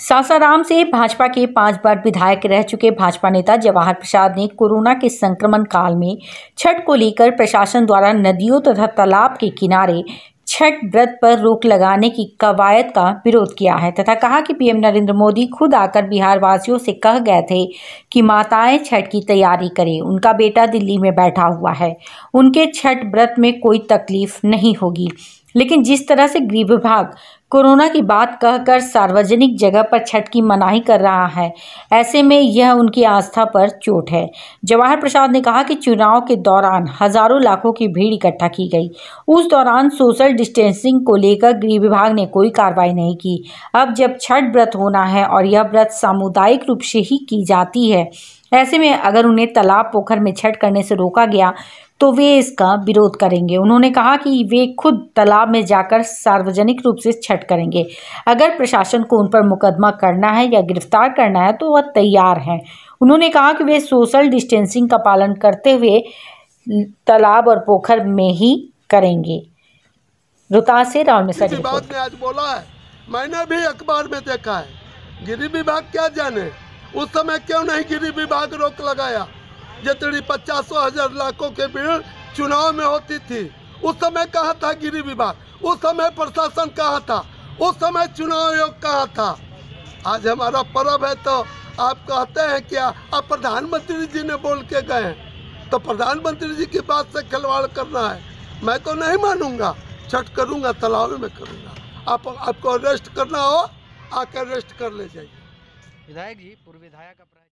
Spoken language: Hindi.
सासाराम से भाजपा के पांच बार विधायक रह चुके भाजपा नेता जवाहर प्रसाद ने कोरोना के संक्रमण काल में छठ को लेकर प्रशासन द्वारा नदियों तथा तालाब के किनारे छठ व्रत पर रोक लगाने की कवायद का विरोध किया है तथा कहा कि पीएम नरेंद्र मोदी खुद आकर बिहार वासियों से कह गए थे कि माताएं छठ की तैयारी करें उनका बेटा दिल्ली में बैठा हुआ है उनके छठ व्रत में कोई तकलीफ नहीं होगी लेकिन जिस तरह से गृह विभाग कोरोना की बात कहकर सार्वजनिक जगह पर छठ की मनाही कर रहा है ऐसे में यह उनकी आस्था पर चोट है जवाहर प्रसाद ने कहा कि चुनाव के दौरान हजारों लाखों की भीड़ इकट्ठा की गई उस दौरान सोशल डिस्टेंसिंग को लेकर गृह विभाग ने कोई कार्रवाई नहीं की अब जब छठ व्रत होना है और यह व्रत सामुदायिक रूप से ही की जाती है ऐसे में अगर उन्हें तालाब पोखर में छठ करने से रोका गया तो वे इसका विरोध करेंगे उन्होंने कहा कि वे खुद तालाब में जाकर सार्वजनिक रूप से छठ करेंगे अगर प्रशासन को उन पर मुकदमा करना है या गिरफ्तार करना है तो वह तैयार हैं उन्होंने कहा कि वे सोशल डिस्टेंसिंग का पालन करते हुए तालाब और पोखर में ही करेंगे रोहतास से राहुल मिश्रा जी बात में आज बोला है मैंने भी अखबार में देखा है गृह विभाग क्या जाने उस समय क्यों नहीं गिरी विभाग रोक लगाया जितनी पचासों हजार लाखों के भीड़ चुनाव में होती थी उस समय कहा था गिरी विभाग उस समय प्रशासन कहा था उस समय चुनाव आयोग कहा था आज हमारा पर्व है तो आप कहते हैं क्या आप प्रधानमंत्री जी ने बोल के गए तो प्रधानमंत्री जी की बात से खिलवाड़ करना है मैं तो नहीं मानूंगा छठ करूंगा तलाव में करूंगा आप आपको अरेस्ट करना हो आकर रेस्ट कर ले जाइए विधायक जी पूर्व विधायक अपराध